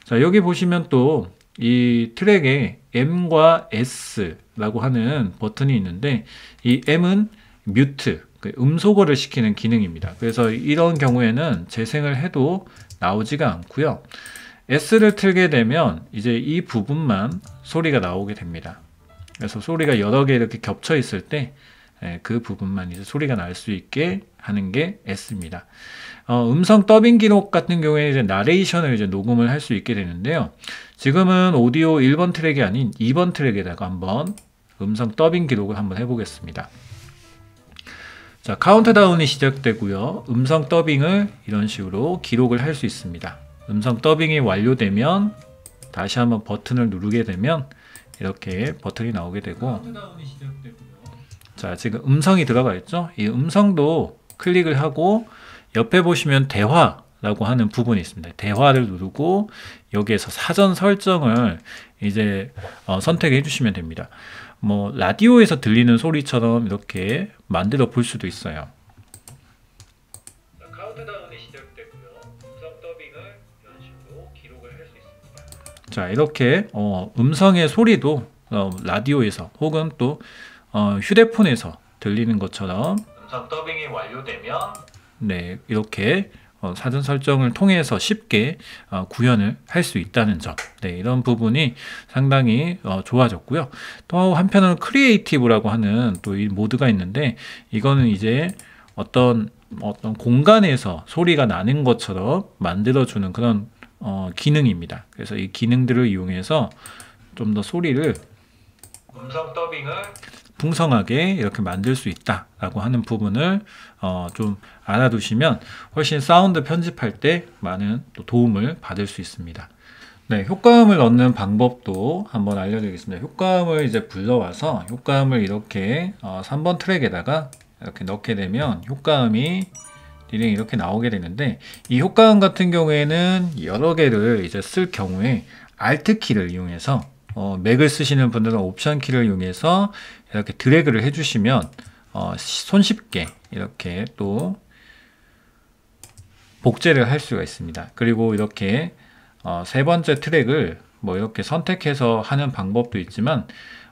Speaker 1: 자 여기 보시면 또이 트랙에 M과 S라고 하는 버튼이 있는데 이 M은 뮤트, 그 음소거를 시키는 기능입니다. 그래서 이런 경우에는 재생을 해도 나오지가 않고요. S를 틀게 되면 이제 이 부분만 소리가 나오게 됩니다. 그래서 소리가 여러 개 이렇게 겹쳐 있을 때그 예, 부분만 이제 소리가 날 수 있게 하는 게 S입니다. 어, 음성 더빙 기록 같은 경우에 이제 나레이션을 이제 녹음을 할 수 있게 되는데요. 지금은 오디오 1번 트랙이 아닌 2번 트랙에다가 한번 음성 더빙 기록을 한번 해보겠습니다. 자, 카운트다운이 시작되고요. 음성 더빙을 이런 식으로 기록을 할 수 있습니다. 음성 더빙이 완료되면 다시 한번 버튼을 누르게 되면 이렇게 버튼이 나오게 되고 자, 지금 음성이 들어가 있죠? 이 음성도 클릭을 하고 옆에 보시면 대화 라고 하는 부분이 있습니다. 대화를 누르고 여기에서 사전 설정을 이제 어, 선택해 주시면 됩니다. 뭐 라디오에서 들리는 소리처럼 이렇게 만들어 볼 수도 있어요. 자 이렇게 어, 음성의 소리도 어, 라디오에서 혹은 또 어, 휴대폰에서 들리는 것처럼 음성 더빙이 완료되면 네 이렇게 어, 사전 설정을 통해서 쉽게 어, 구현을 할 수 있다는 점 네, 이런 부분이 상당히 어, 좋아졌고요 또 한편으로는 크리에이티브라고 하는 또 이 모드가 있는데 이거는 이제 어떤 어떤 공간에서 소리가 나는 것처럼 만들어주는 그런 어, 기능입니다 그래서 이 기능들을 이용해서 좀 더 소리를 음성 더빙을 풍성하게 이렇게 만들 수 있다라고 하는 부분을 어, 좀 알아두시면 훨씬 사운드 편집할 때 많은 도움을 받을 수 있습니다. 네, 효과음을 넣는 방법도 한번 알려드리겠습니다. 효과음을 이제 불러와서 효과음을 이렇게 어, 3번 트랙에다가 이렇게 넣게 되면 효과음이 이렇게 나오게 되는데 이 효과음 같은 경우에는 여러 개를 이제 쓸 경우에 Alt 키를 이용해서 어, 맥을 쓰시는 분들은 옵션 키를 이용해서 이렇게 드래그를 해주시면 어, 손쉽게 이렇게 또 복제를 할 수가 있습니다. 그리고 이렇게 어, 세 번째 트랙을 뭐 이렇게 선택해서 하는 방법도 있지만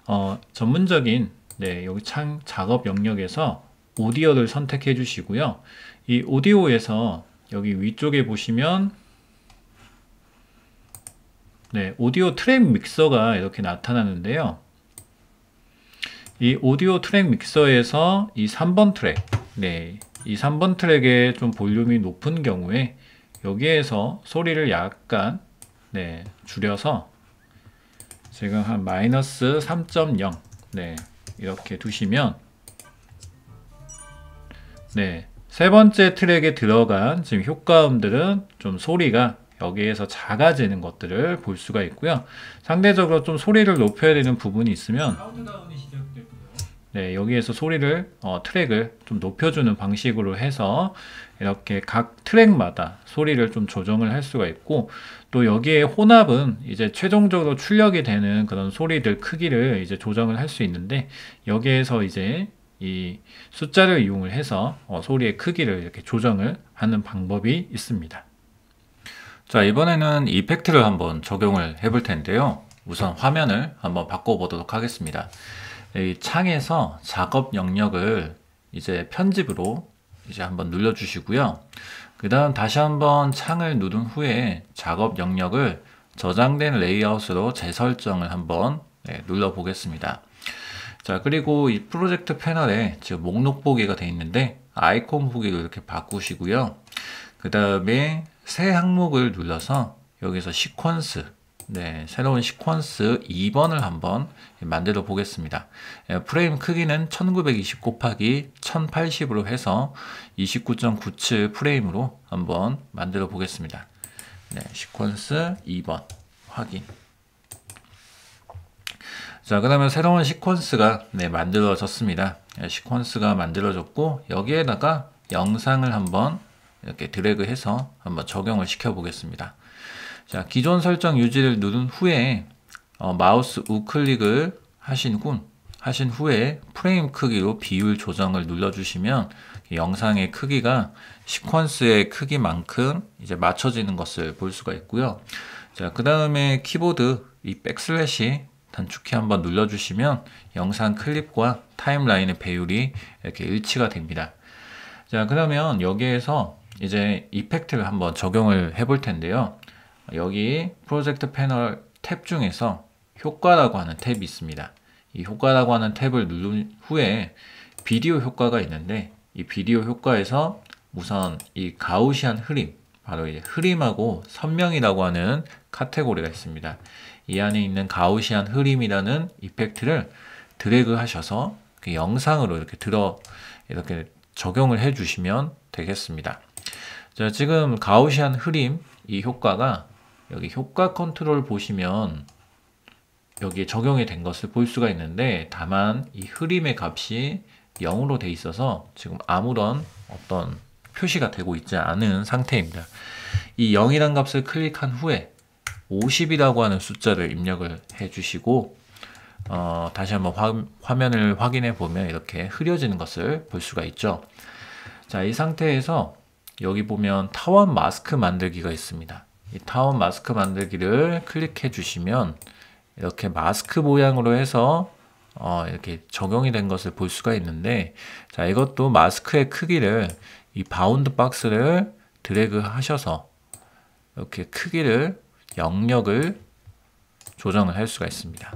Speaker 1: 어, 전문적인 네, 여기 창 작업 영역에서 오디오를 선택해 주시고요. 이 오디오에서 여기 위쪽에 보시면 네, 오디오 트랙 믹서가 이렇게 나타나는데요. 이 오디오 트랙 믹서에서 이 3번 트랙, 네, 이 3번 트랙의 좀 볼륨이 높은 경우에 여기에서 소리를 약간 네, 줄여서 지금 한 마이너스 3.0 네, 이렇게 두시면 네, 세 번째 트랙에 들어간 지금 효과음들은 좀 소리가 여기에서 작아지는 것들을 볼 수가 있고요. 상대적으로 좀 소리를 높여야 되는 부분이 있으면 네, 여기에서 소리를 어, 트랙을 좀 높여주는 방식으로 해서 이렇게 각 트랙마다 소리를 좀 조정을 할 수가 있고 또 여기에 혼합은 이제 최종적으로 출력이 되는 그런 소리들 크기를 이제 조정을 할 수 있는데 여기에서 이제 이 숫자를 이용을 해서 어, 소리의 크기를 이렇게 조정을 하는 방법이 있습니다. 자, 이번에는 이펙트를 한번 적용을 해 볼 텐데요. 우선 화면을 한번 바꿔보도록 하겠습니다. 이 창에서 작업 영역을 이제 편집으로 이제 한번 눌러주시고요. 그 다음 다시 한번 창을 누른 후에 작업 영역을 저장된 레이아웃으로 재설정을 한번 네, 눌러보겠습니다. 자 그리고 이 프로젝트 패널에 지금 목록 보기가 되어 있는데 아이콘 보기로 이렇게 바꾸시고요. 그 다음에 새 항목을 눌러서 여기서 시퀀스 네, 새로운 시퀀스 2번을 한번 만들어 보겠습니다. 예, 프레임 크기는 1920 곱하기 1080으로 해서 29.97 프레임으로 한번 만들어 보겠습니다. 네, 시퀀스 2번 확인. 자, 그 다음에 새로운 시퀀스가 네, 만들어졌습니다. 예, 시퀀스가 만들어졌고 여기에다가 영상을 한번 이렇게 드래그해서 한번 적용을 시켜 보겠습니다. 자, 기존 설정 유지를 누른 후에 어, 마우스 우클릭을 하신군 하신 후에 프레임 크기로 비율 조정을 눌러주시면 영상의 크기가 시퀀스의 크기만큼 이제 맞춰지는 것을 볼 수가 있고요. 자, 그 다음에 키보드 이 백슬래시 단축키 한번 눌러주시면 영상 클립과 타임라인의 배율이 이렇게 일치가 됩니다. 자, 그러면 여기에서 이제 이펙트를 한번 적용을 해 볼 텐데요. 여기 프로젝트 패널 탭 중에서 효과라고 하는 탭이 있습니다. 이 효과라고 하는 탭을 누른 후에 비디오 효과가 있는데 이 비디오 효과에서 우선 이 가우시안 흐림 바로 이제 흐림하고 선명이라고 하는 카테고리가 있습니다. 이 안에 있는 가우시안 흐림이라는 이펙트를 드래그 하셔서 그 영상으로 이렇게 들어 이렇게 적용을 해 주시면 되겠습니다. 자, 지금 가우시안 흐림 이 효과가 여기 효과 컨트롤 보시면 여기에 적용이 된 것을 볼 수가 있는데 다만 이 흐림의 값이 0으로 돼 있어서 지금 아무런 어떤 표시가 되고 있지 않은 상태입니다. 이 0이란 값을 클릭한 후에 50이라고 하는 숫자를 입력을 해주시고 어, 다시 한번 화, 면을 확인해 보면 이렇게 흐려지는 것을 볼 수가 있죠. 자, 이 상태에서 여기 보면 타원 마스크 만들기가 있습니다. 이 타원 마스크 만들기를 클릭해 주시면 이렇게 마스크 모양으로 해서 어, 이렇게 적용이 된 것을 볼 수가 있는데 자 이것도 마스크의 크기를 이 바운드 박스를 드래그 하셔서 이렇게 크기를 영역을 조정을 할 수가 있습니다.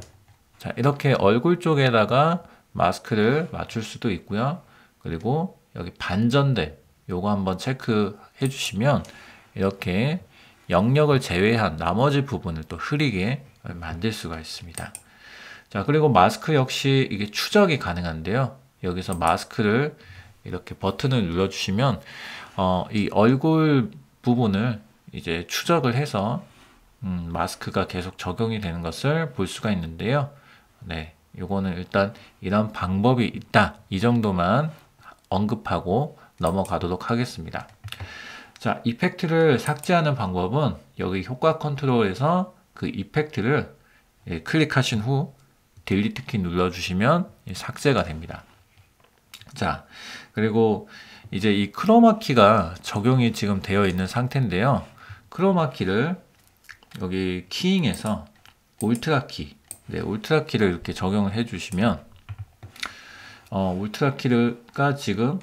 Speaker 1: 자 이렇게 얼굴 쪽에다가 마스크를 맞출 수도 있고요. 그리고 여기 반전된 요거 한번 체크해 주시면 이렇게 영역을 제외한 나머지 부분을 또 흐리게 만들 수가 있습니다. 자 그리고 마스크 역시 이게 추적이 가능한데요. 여기서 마스크를 이렇게 버튼을 눌러주시면 어, 이 얼굴 부분을 이제 추적을 해서 음, 마스크가 계속 적용이 되는 것을 볼 수가 있는데요. 네, 요거는 일단 이런 방법이 있다 이 정도만 언급하고 넘어가도록 하겠습니다. 자, 이펙트를 삭제하는 방법은 여기 효과 컨트롤에서 그 이펙트를 예, 클릭하신 후 딜리트 키 눌러주시면 삭제가 됩니다. 자, 그리고 이제 이 크로마키가 적용이 지금 되어 있는 상태인데요. 크로마키를 여기 키잉에서 울트라 키, 네, 울트라 키를 이렇게 적용을 해주시면 어, 울트라 키를가 지금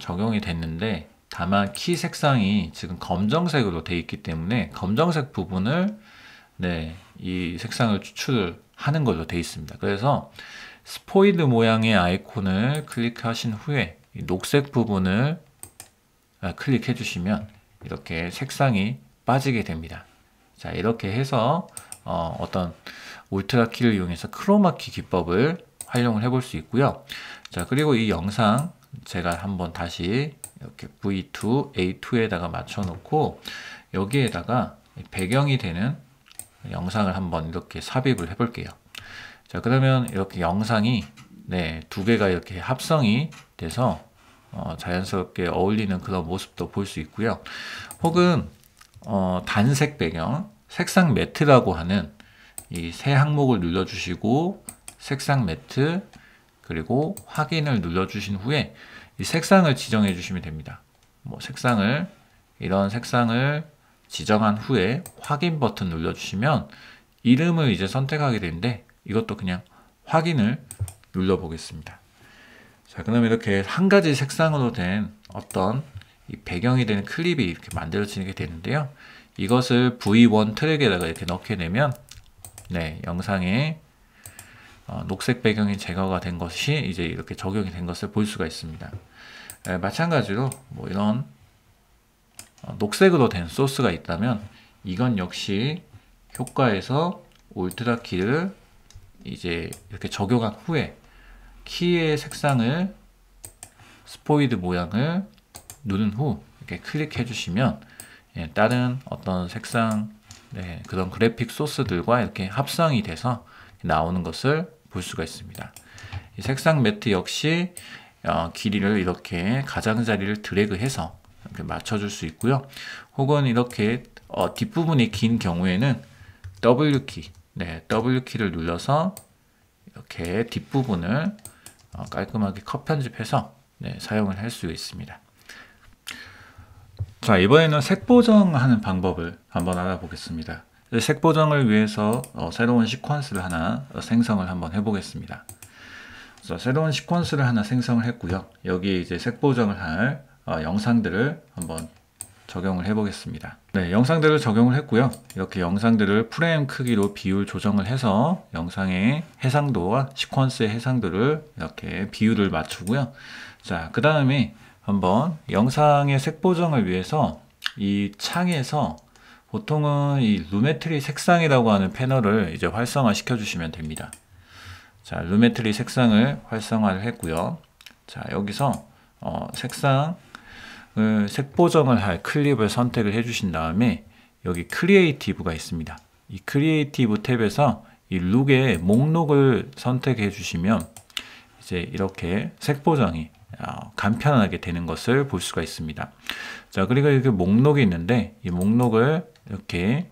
Speaker 1: 적용이 됐는데 다만 키 색상이 지금 검정색으로 되어 있기 때문에 검정색 부분을 네, 이 색상을 추출하는 걸로 되어 있습니다. 그래서 스포이드 모양의 아이콘을 클릭하신 후에 녹색 부분을 아, 클릭해 주시면 이렇게 색상이 빠지게 됩니다. 자 이렇게 해서 어, 어떤 울트라 키를 이용해서 크로마키 기법을 활용을 해 볼 수 있고요. 자 그리고 이 영상 제가 한번 다시 이렇게 V2, A2에다가 맞춰놓고 여기에다가 배경이 되는 영상을 한번 이렇게 삽입을 해볼게요. 자, 그러면 이렇게 영상이 네, 두 개가 이렇게 합성이 돼서 어, 자연스럽게 어울리는 그런 모습도 볼 수 있고요. 혹은 어, 단색 배경, 색상 매트라고 하는 이 세 항목을 눌러주시고 색상 매트, 그리고 확인을 눌러주신 후에 이 색상을 지정해 주시면 됩니다. 뭐 색상을 이런 색상을 지정한 후에 확인 버튼 눌러주시면 이름을 이제 선택하게 되는데 이것도 그냥 확인을 눌러보겠습니다. 자, 그럼 이렇게 한 가지 색상으로 된 어떤 배경이 되는 클립이 이렇게 만들어지게 되는데요. 이것을 V1 트랙에다가 이렇게 넣게 되면 네, 영상에 어, 녹색 배경이 제거가 된 것이 이제 이렇게 적용이 된 것을 볼 수가 있습니다. 마찬가지로 뭐 이런 어, 녹색으로 된 소스가 있다면 이건 역시 효과에서 울트라 키를 이제 이렇게 적용한 후에 키의 색상을 스포이드 모양을 누른 후 이렇게 클릭해 주시면 예, 다른 어떤 색상 네, 그런 그래픽 소스들과 이렇게 합성이 돼서 나오는 것을 볼 수가 있습니다. 색상 매트 역시 어, 길이를 이렇게 가장자리를 드래그해서 이렇게 맞춰줄 수 있고요. 혹은 이렇게 어, 뒷부분이 긴 경우에는 W키, 네, W키를 눌러서 이렇게 뒷부분을 어, 깔끔하게 컷 편집해서 네, 사용을 할 수 있습니다. 자, 이번에는 색 보정하는 방법을 한번 알아보겠습니다. 색 보정을 위해서 어, 새로운 시퀀스를 하나 어, 생성을 한번 해보겠습니다. 그래서 새로운 시퀀스를 하나 생성을 했고요. 여기 이제 색 보정을 할 어, 영상들을 한번 적용을 해보겠습니다. 네, 영상들을 적용을 했고요. 이렇게 영상들을 프레임 크기로 비율 조정을 해서 영상의 해상도와 시퀀스의 해상도를 이렇게 비율을 맞추고요. 자, 그 다음에 한번 영상의 색 보정을 위해서 이 창에서 보통은 이 루메트리 색상이라고 하는 패널을 이제 활성화 시켜주시면 됩니다. 자, 루메트리 색상을 활성화를 했고요. 자, 여기서 어, 색상을 색 보정을 할 클립을 선택을 해주신 다음에 여기 크리에이티브가 있습니다. 이 크리에이티브 탭에서 이 룩의 목록을 선택해 주시면 이제 이렇게 색 보정이 어, 간편하게 되는 것을 볼 수가 있습니다. 자, 그리고 이렇 목록이 있는데 이 목록을 이렇게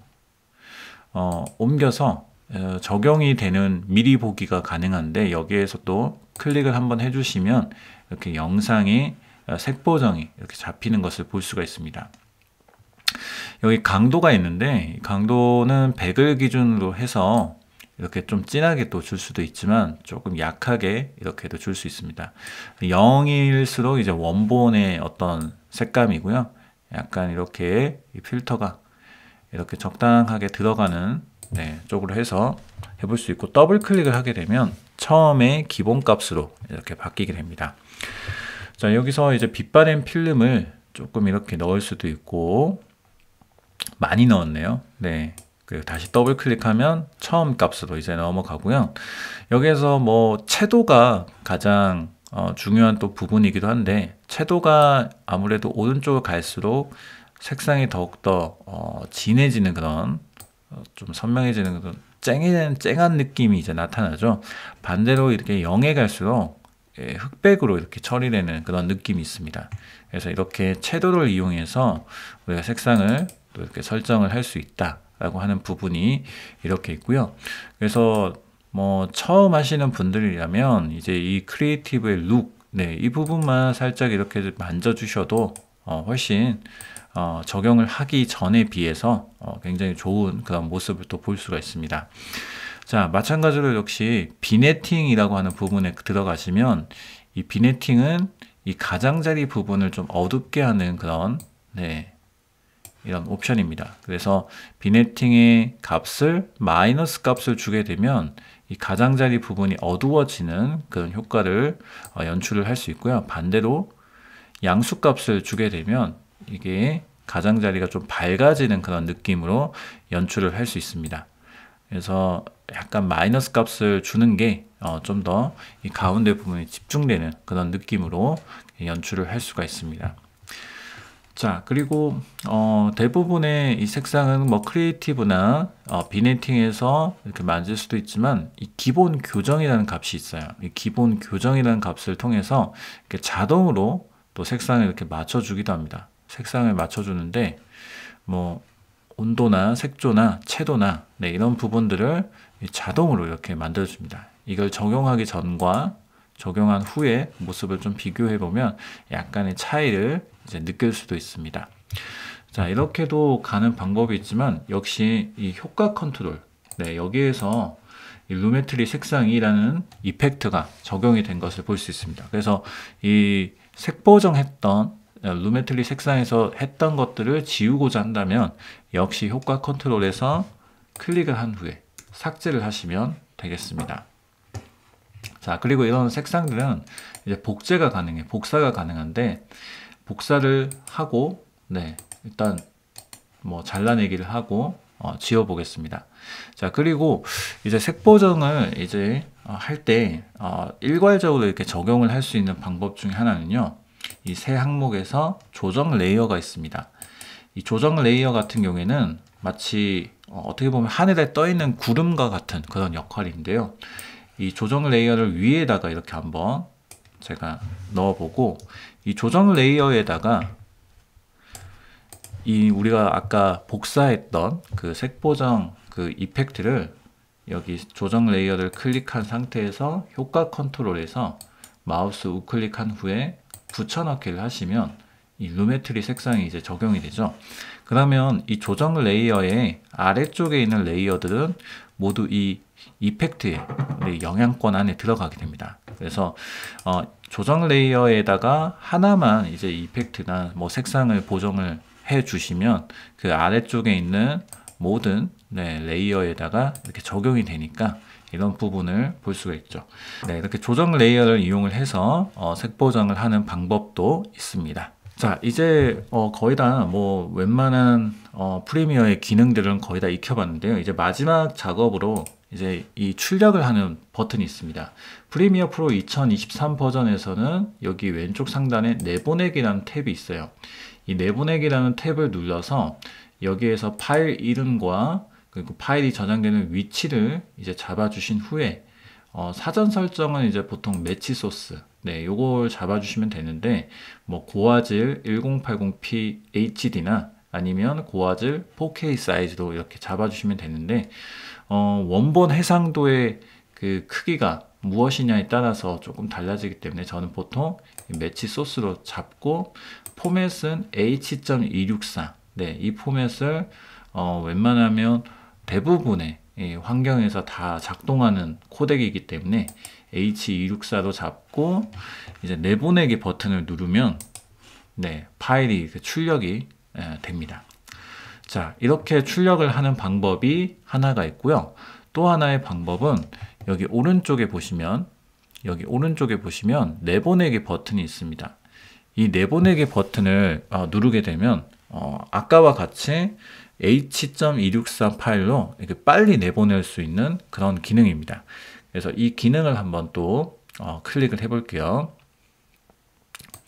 Speaker 1: 어, 옮겨서 어, 적용이 되는 미리 보기가 가능한데 여기에서 또 클릭을 한번 해주시면 이렇게 영상이 어, 색보정이 이렇게 잡히는 것을 볼 수가 있습니다. 여기 강도가 있는데 강도는 100을 기준으로 해서 이렇게 좀 진하게 또 줄 수도 있지만 조금 약하게 이렇게도 줄 수 있습니다. 0일수록 이제 원본의 어떤 색감이고요. 약간 이렇게 필터가 이렇게 적당하게 들어가는 네, 쪽으로 해서 해볼 수 있고 더블 클릭을 하게 되면 처음에 기본 값으로 이렇게 바뀌게 됩니다. 자, 여기서 이제 빛바랜 필름을 조금 이렇게 넣을 수도 있고 많이 넣었네요. 네. 그리고 다시 더블 클릭하면 처음 값으로 이제 넘어가고요. 여기에서 뭐 채도가 가장 어, 중요한 또 부분이기도 한데 채도가 아무래도 오른쪽을 갈수록 색상이 더욱더 어, 진해지는 그런 어, 좀 선명해지는 그런 쨍해, 쨍한 느낌이 이제 나타나죠. 반대로 이렇게 0에 갈수록 예, 흑백으로 이렇게 처리되는 그런 느낌이 있습니다. 그래서 이렇게 채도를 이용해서 우리가 색상을 또 이렇게 설정을 할 수 있다. 라고 하는 부분이 이렇게 있고요. 그래서 뭐 처음 하시는 분들이라면 이제 이 크리에이티브의 룩, 네, 이 부분만 살짝 이렇게 만져주셔도 어, 훨씬 어, 적용을 하기 전에 비해서 어, 굉장히 좋은 그런 모습을 또 볼 수가 있습니다. 자, 마찬가지로 역시 비네팅이라고 하는 부분에 들어가시면 이 비네팅은 이 가장자리 부분을 좀 어둡게 하는 그런 네, 이런 옵션입니다. 그래서 비네팅의 값을 마이너스 값을 주게 되면 이 가장자리 부분이 어두워지는 그런 효과를 어, 연출을 할 수 있고요. 반대로 양수 값을 주게 되면 이게 가장자리가 좀 밝아지는 그런 느낌으로 연출을 할 수 있습니다. 그래서 약간 마이너스 값을 주는 게 좀 더이 어, 가운데 부분에 집중되는 그런 느낌으로 연출을 할 수가 있습니다. 자, 그리고 어, 대부분의 이 색상은 뭐 크리에이티브나 어, 비네팅에서 이렇게 만질 수도 있지만 이 기본 교정이라는 값이 있어요. 이 기본 교정이라는 값을 통해서 이렇게 자동으로 또 색상을 이렇게 맞춰주기도 합니다. 색상을 맞춰주는데 뭐 온도나 색조나 채도나 네, 이런 부분들을 자동으로 이렇게 만들어줍니다. 이걸 적용하기 전과 적용한 후에 모습을 좀 비교해 보면 약간의 차이를 이제 느낄 수도 있습니다. 자, 이렇게도 가는 방법이 있지만 역시 이 효과 컨트롤. 네, 여기에서 루메트리 색상이라는 이펙트가 적용이 된 것을 볼 수 있습니다. 그래서 이 색보정했던 어, 루메트리 색상에서 했던 것들을 지우고자 한다면 역시 효과 컨트롤에서 클릭을 한 후에 삭제를 하시면 되겠습니다. 자, 그리고 이런 색상들은 이제 복제가 가능해. 복사가 가능한데, 복사를 하고, 네, 일단 뭐 잘라내기를 하고, 어, 지워보겠습니다. 자, 그리고 이제 색보정을 이제 어, 할때 어, 일괄적으로 이렇게 적용을 할 수 있는 방법 중에 하나는요. 이 세 항목에서 조정 레이어가 있습니다. 이 조정 레이어 같은 경우에는 마치 어, 어떻게 보면 하늘에 떠 있는 구름과 같은 그런 역할인데요. 이 조정 레이어를 위에다가 이렇게 한번 제가 넣어보고 이 조정 레이어에다가 이 우리가 아까 복사했던 그 색보정 그 이펙트를 여기 조정 레이어를 클릭한 상태에서 효과 컨트롤에서 마우스 우클릭한 후에 붙여넣기를 하시면 이 루메트리 색상이 이제 적용이 되죠. 그러면 이 조정 레이어의 아래쪽에 있는 레이어들은 모두 이 이펙트의 영향권 안에 들어가게 됩니다. 그래서 어, 조정 레이어에다가 하나만 이제 이펙트나 뭐 색상을 보정을 해 주시면 그 아래쪽에 있는 모든 네, 레이어에다가 이렇게 적용이 되니까 이런 부분을 볼 수가 있죠. 네, 이렇게 조정 레이어를 이용을 해서 어, 색 보정을 하는 방법도 있습니다. 자 이제 어, 거의 다 뭐 웬만한 어, 프리미어의 기능들은 거의 다 익혀봤는데요. 이제 마지막 작업으로 이제 이 출력을 하는 버튼이 있습니다. 프리미어 프로 2023 버전에서는 여기 왼쪽 상단에 내보내기라는 탭이 있어요. 이 내보내기라는 탭을 눌러서 여기에서 파일 이름과 그리고 파일이 저장되는 위치를 이제 잡아주신 후에 어, 사전 설정은 이제 보통 매치 소스 네, 요걸 잡아주시면 되는데 뭐 고화질 1080p HD나 아니면 고화질 4K 사이즈로 이렇게 잡아주시면 되는데 어, 원본 해상도의 그 크기가 무엇이냐에 따라서 조금 달라지기 때문에 저는 보통 매치 소스로 잡고 포맷은 h.264 네, 이 포맷을 어, 웬만하면 대부분의 환경에서 다 작동하는 코덱이기 때문에 H264로 잡고 이제 내보내기 버튼을 누르면 네, 파일이 그 출력이 됩니다. 자, 이렇게 출력을 하는 방법이 하나가 있고요. 또 하나의 방법은 여기 오른쪽에 보시면 여기 오른쪽에 보시면 내보내기 버튼이 있습니다. 이 내보내기 버튼을 어, 누르게 되면 어, 아까와 같이 h.263 파일로 이렇게 빨리 내보낼 수 있는 그런 기능입니다. 그래서 이 기능을 한번 또 어, 클릭을 해볼게요.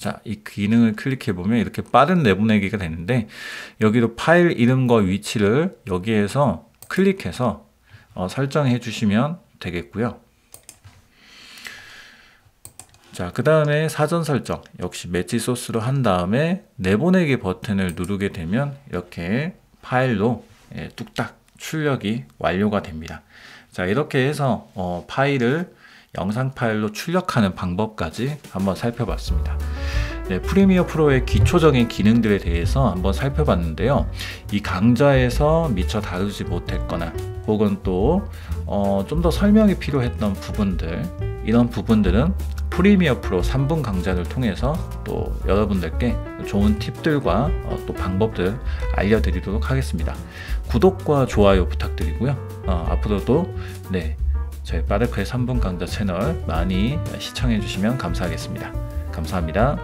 Speaker 1: 자, 이 기능을 클릭해 보면 이렇게 빠른 내보내기가 되는데 여기도 파일 이름과 위치를 여기에서 클릭해서 어, 설정해 주시면 되겠고요. 자, 그 다음에 사전 설정 역시 매치 소스로 한 다음에 내보내기 버튼을 누르게 되면 이렇게 파일로 예, 뚝딱 출력이 완료가 됩니다. 자, 이렇게 해서 어, 파일을 영상 파일로 출력하는 방법까지 한번 살펴봤습니다. 네, 프리미어 프로의 기초적인 기능들에 대해서 한번 살펴봤는데요. 이 강좌에서 미처 다루지 못했거나 혹은 또 좀더 어, 설명이 필요했던 부분들 이런 부분들은 프리미어 프로 3분 강좌를 통해서 또 여러분들께 좋은 팁들과 어, 또 방법들 알려드리도록 하겠습니다. 구독과 좋아요 부탁드리고요. 어, 앞으로도 네. 저희 빠르크의 3분 강좌 채널 많이 시청해 주시면 감사하겠습니다. 감사합니다.